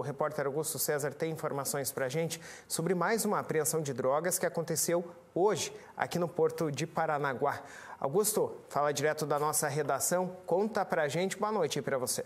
O repórter Augusto César tem informações para a gente sobre mais uma apreensão de drogas que aconteceu hoje aqui no porto de Paranaguá. Augusto, fala direto da nossa redação, conta para a gente. Boa noite para você.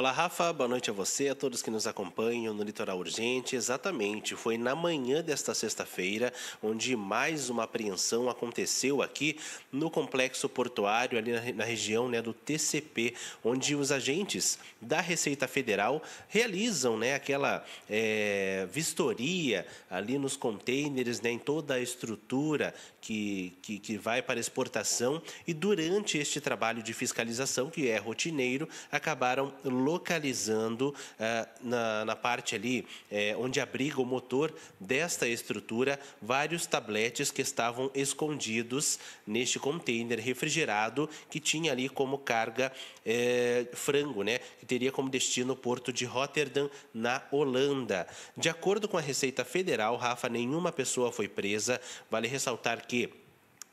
Olá, Rafa. Boa noite a você, a todos que nos acompanham no Litoral Urgente. Exatamente, foi na manhã desta sexta-feira onde mais uma apreensão aconteceu aqui no complexo portuário, ali na, região né, do TCP, onde os agentes da Receita Federal realizam né, aquela é, vistoria ali nos contêineres, né, em toda a estrutura que, que, que vai para exportação. E durante este trabalho de fiscalização, que é rotineiro, acabaram localizando eh, na, na, parte ali eh, onde abriga o motor desta estrutura vários tabletes que estavam escondidos neste container refrigerado que tinha ali como carga eh, frango, né? Que teria como destino o porto de Rotterdam, na Holanda. De acordo com a Receita Federal, Rafa, nenhuma pessoa foi presa. Vale ressaltar que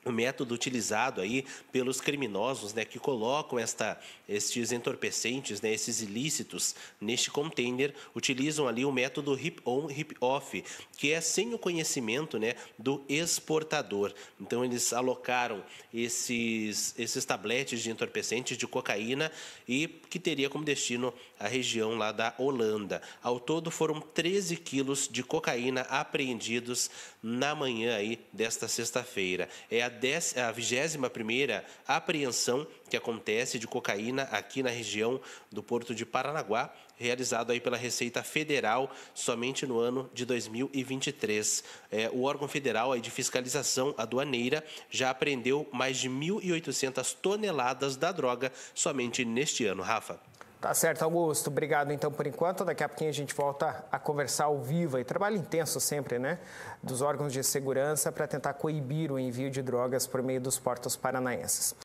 o método utilizado aí pelos criminosos, né, que colocam esta, estes entorpecentes, né, esses ilícitos neste container, utilizam ali o método hip on hip off, que é sem o conhecimento, né, do exportador. Então eles alocaram esses esses tabletes de entorpecentes de cocaína e que teria como destino a região lá da Holanda. Ao todo foram 13 quilos de cocaína apreendidos na manhã aí desta sexta-feira. É a, 10, a 21 apreensão que acontece de cocaína aqui na região do Porto de Paranaguá, realizado aí pela Receita Federal somente no ano de 2023. É, o órgão federal aí de fiscalização aduaneira já apreendeu mais de 1.800 toneladas da droga somente neste ano, Rafa. Tá certo, Augusto. Obrigado então por enquanto. Daqui a pouquinho a gente volta a conversar ao vivo. E trabalho intenso sempre, né? Dos órgãos de segurança para tentar coibir o envio de drogas por meio dos portos paranaenses.